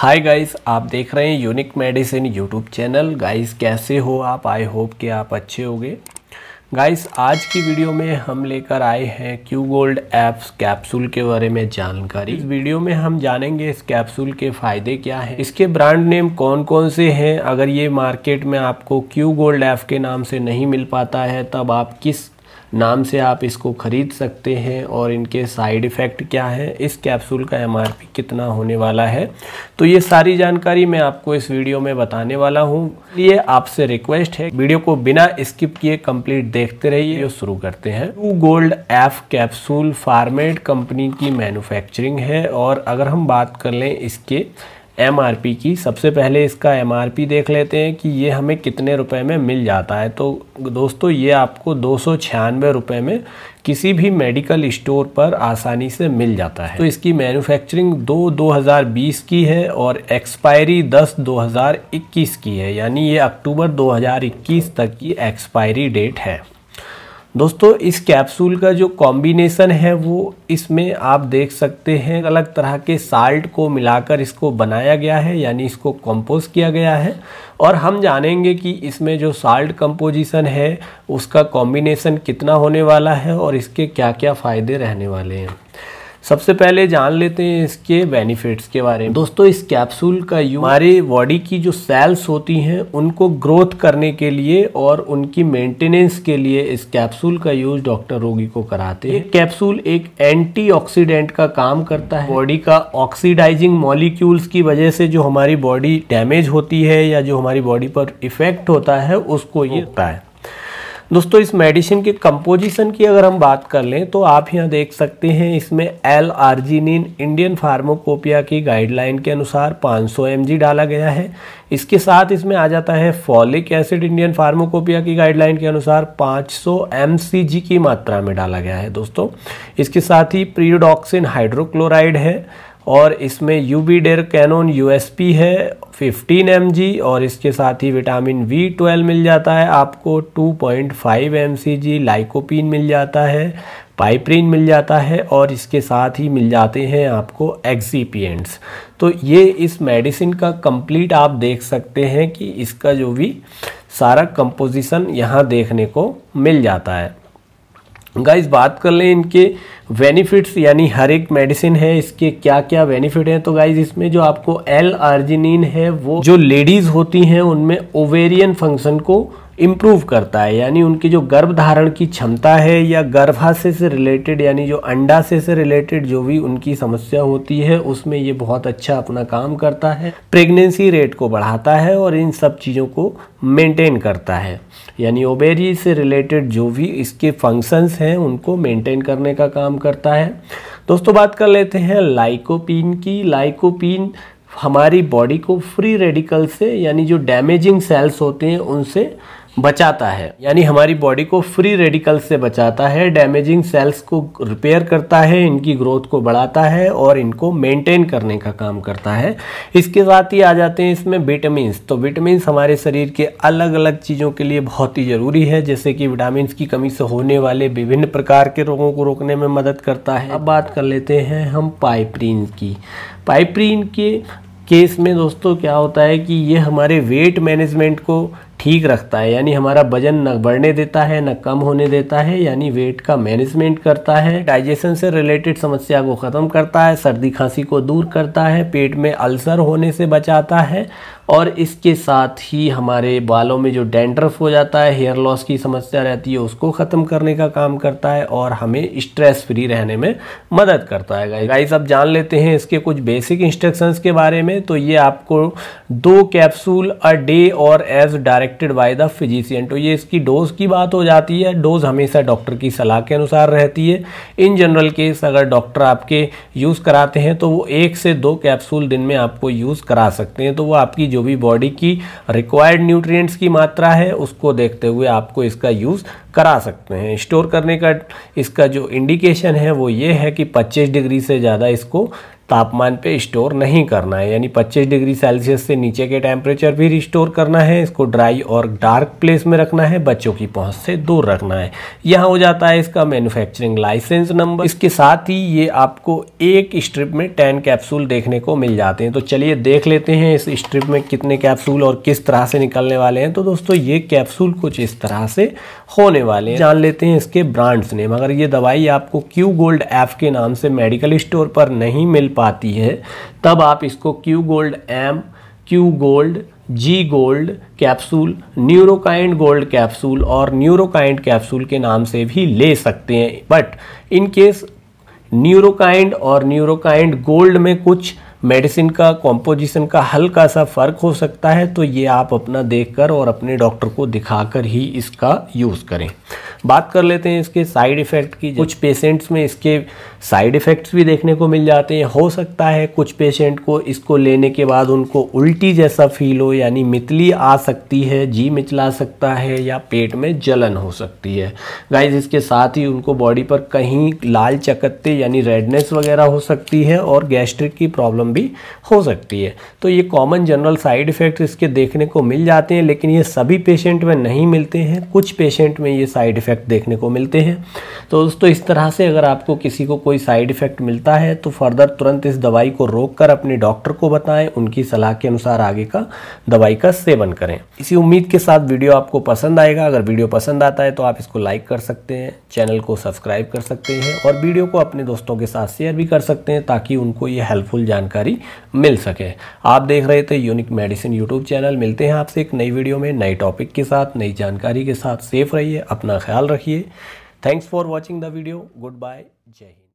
hi guys आप देख रहे हैं unique medicine YouTube channel guys कैसे हो आप आई होप कि आप अच्छे होंगे गाइस आज की वीडियो में हम लेकर आए हैं क्यू गोल्ड एप्स कैप्सूल के बारे में जानकारी इस वीडियो में हम जानेंगे इस कैप्सूल के फ़ायदे क्या हैं इसके ब्रांड नेम कौन कौन से हैं अगर ये मार्केट में आपको क्यू गोल्ड ऐप के नाम से नहीं मिल पाता है तब आप किस नाम से आप इसको ख़रीद सकते हैं और इनके साइड इफ़ेक्ट क्या है इस कैप्सूल का एम कितना होने वाला है तो ये सारी जानकारी मैं आपको इस वीडियो में बताने वाला हूँ ये आपसे रिक्वेस्ट है वीडियो को बिना स्किप किए कंप्लीट देखते रहिए जो शुरू करते हैं two gold F capsule Pharmed company की मैनुफैक्चरिंग है और अगर हम बात कर लें इसके एम की सबसे पहले इसका एम देख लेते हैं कि ये हमें कितने रुपए में मिल जाता है तो दोस्तों ये आपको दो सौ रुपये में किसी भी मेडिकल स्टोर पर आसानी से मिल जाता है तो इसकी मैन्युफैक्चरिंग दो 2020 की है और एक्सपायरी 10 2021 की है यानी ये अक्टूबर 2021 तक की एक्सपायरी डेट है दोस्तों इस कैप्सूल का जो कॉम्बिनेसन है वो इसमें आप देख सकते हैं अलग तरह के साल्ट को मिलाकर इसको बनाया गया है यानी इसको कंपोज किया गया है और हम जानेंगे कि इसमें जो साल्ट कंपोजिशन है उसका कॉम्बिनेसन कितना होने वाला है और इसके क्या क्या फ़ायदे रहने वाले हैं सबसे पहले जान लेते हैं इसके बेनिफिट्स के बारे में दोस्तों इस कैप्सूल का यूज हमारे बॉडी की जो सेल्स होती हैं उनको ग्रोथ करने के लिए और उनकी मेंटेनेंस के लिए इस कैप्सूल का यूज डॉक्टर रोगी को कराते हैं कैप्सूल एक एंटीऑक्सीडेंट का काम करता है बॉडी का ऑक्सीडाइजिंग मॉलिक्यूल्स की वजह से जो हमारी बॉडी डैमेज होती है या जो हमारी बॉडी पर इफेक्ट होता है उसको ये होता है दोस्तों इस मेडिसिन के कंपोजिशन की अगर हम बात कर लें तो आप यहाँ देख सकते हैं इसमें एल आर्जिनिन इंडियन फार्माकोपिया की गाइडलाइन के अनुसार 500 सौ डाला गया है इसके साथ इसमें आ जाता है फॉलिक एसिड इंडियन फार्माकोपिया की गाइडलाइन के अनुसार 500 सौ की मात्रा में डाला गया है दोस्तों इसके साथ ही प्रियोडॉक्सिन हाइड्रोक्लोराइड है और इसमें ubidecarenone USP है 15 एम और इसके साथ ही विटामिन वी ट्वेल्व मिल जाता है आपको 2.5 पॉइंट लाइकोपिन मिल जाता है पाइप्रीन मिल जाता है और इसके साथ ही मिल जाते हैं आपको एक्सीपियंट्स तो ये इस मेडिसिन का कंप्लीट आप देख सकते हैं कि इसका जो भी सारा कंपोजिशन यहाँ देखने को मिल जाता है गाइस बात कर लें इनके बेनिफिट्स यानी हर एक मेडिसिन है इसके क्या क्या बेनिफिट हैं तो गाइस इसमें जो आपको एल आर्जिनिन है वो जो लेडीज होती हैं उनमें ओवेरियन फंक्शन को इम्प्रूव करता है यानी उनकी जो गर्भ धारण की क्षमता है या गर्भाशय से रिलेटेड यानी जो अंडाशय से रिलेटेड जो भी उनकी समस्या होती है उसमें ये बहुत अच्छा अपना काम करता है प्रेगनेंसी रेट को बढ़ाता है और इन सब चीज़ों को मेंटेन करता है यानी ओबेरी से रिलेटेड जो भी इसके फंक्शंस हैं उनको मेंटेन करने का काम करता है दोस्तों बात कर लेते हैं लाइकोपिन की लाइकोपिन हमारी बॉडी को फ्री रेडिकल से यानी जो डैमेजिंग सेल्स होते हैं उनसे बचाता है यानी हमारी बॉडी को फ्री रेडिकल से बचाता है डैमेजिंग सेल्स को रिपेयर करता है इनकी ग्रोथ को बढ़ाता है और इनको मेंटेन करने का काम करता है इसके साथ ही आ जाते हैं इसमें विटामिन तो विटामिन हमारे शरीर के अलग अलग चीज़ों के लिए बहुत ही ज़रूरी है जैसे कि विटामिन की कमी से होने वाले विभिन्न प्रकार के रोगों को रोकने में मदद करता है अब बात कर लेते हैं हम पाइप्रीन की पाइप्रीन के केस में दोस्तों क्या होता है कि ये हमारे वेट मैनेजमेंट को ठीक रखता है यानी हमारा वजन न बढ़ने देता है न कम होने देता है यानी वेट का मैनेजमेंट करता है डाइजेशन से रिलेटेड समस्या को ख़त्म करता है सर्दी खांसी को दूर करता है पेट में अल्सर होने से बचाता है और इसके साथ ही हमारे बालों में जो डेंड्रफ हो जाता है हेयर लॉस की समस्या रहती है उसको ख़त्म करने का काम करता है और हमें स्ट्रेस फ्री रहने में मदद करता है गाइस अब जान लेते हैं इसके कुछ बेसिक इंस्ट्रक्शंस के बारे में तो ये आपको दो कैप्सूल अ डे और as directed by the physician तो ये इसकी डोज की बात हो जाती है डोज हमेशा डॉक्टर की सलाह के अनुसार रहती है इन जनरल केस अगर डॉक्टर आपके यूज़ कराते हैं तो वो एक से दो कैप्सूल दिन में आपको यूज़ करा सकते हैं तो वो आपकी जो भी बॉडी की रिक्वायर्ड न्यूट्रिएंट्स की मात्रा है उसको देखते हुए आपको इसका यूज़ करा सकते हैं स्टोर करने का इसका जो इंडिकेशन है वो ये है कि 25 डिग्री से ज़्यादा इसको तापमान पे स्टोर नहीं करना है यानी 25 डिग्री सेल्सियस से नीचे के टेम्परेचर भी स्टोर करना है इसको ड्राई और डार्क प्लेस में रखना है बच्चों की पहुंच से दूर रखना है यह हो जाता है इसका मैन्युफैक्चरिंग लाइसेंस नंबर इसके साथ ही ये आपको एक स्ट्रिप में टेन कैप्सूल देखने को मिल जाते हैं तो चलिए देख लेते हैं इस स्ट्रिप में कितने कैप्सूल और किस तरह से निकलने वाले हैं तो दोस्तों ये कैप्सूल कुछ इस तरह से होने वाले हैं जान लेते हैं इसके ब्रांड्स नेम अगर ये दवाई आपको क्यू गोल्ड एफ के नाम से मेडिकल स्टोर पर नहीं मिल पाती है तब आप इसको Q gold M Q gold G gold capsule Neurokind gold capsule और न्यूरोकाइंड कैप्सूल के नाम से भी ले सकते हैं बट इन केस न्यूरोकाइंड और न्यूरोकाइंड गोल्ड में कुछ मेडिसिन का कॉम्पोजिशन का हल्का सा फ़र्क हो सकता है तो ये आप अपना देखकर और अपने डॉक्टर को दिखाकर ही इसका यूज़ करें बात कर लेते हैं इसके साइड इफ़ेक्ट की कुछ पेशेंट्स में इसके साइड इफ़ेक्ट्स भी देखने को मिल जाते हैं हो सकता है कुछ पेशेंट को इसको लेने के बाद उनको उल्टी जैसा फील हो यानी मितली आ सकती है जी मिचला सकता है या पेट में जलन हो सकती है गाइज इसके साथ ही उनको बॉडी पर कहीं लाल चकत्ते यानी रेडनेस वगैरह हो सकती है और गैस्ट्रिक की प्रॉब्लम प्रॉब्लम भी हो सकती है तो ये कॉमन जनरल साइड इफ़ेक्ट इसके देखने को मिल जाते हैं लेकिन ये सभी पेशेंट में नहीं मिलते हैं कुछ पेशेंट में ये साइड इफ़ेक्ट देखने को मिलते हैं तो दोस्तों इस तरह से अगर आपको किसी को कोई साइड इफ़ेक्ट मिलता है तो फर्दर तुरंत इस दवाई को रोक कर अपने डॉक्टर को बताएं उनकी सलाह के अनुसार आगे का दवाई का सेवन करें इसी उम्मीद के साथ वीडियो आपको पसंद आएगा अगर वीडियो पसंद आता है तो आप इसको लाइक कर सकते हैं चैनल को सब्सक्राइब कर सकते हैं और वीडियो को अपने दोस्तों के साथ शेयर भी कर सकते हैं ताकि उनको ये हेल्पफुल जानकारी जानकारी मिल सके आप देख रहे थे यूनिक मेडिसिन यूट्यूब चैनल मिलते हैं आपसे एक नई वीडियो में नए टॉपिक के साथ नई जानकारी के साथ सेफ रहिए अपना ख्याल रखिए thanks for watching the video goodbye जय हिंद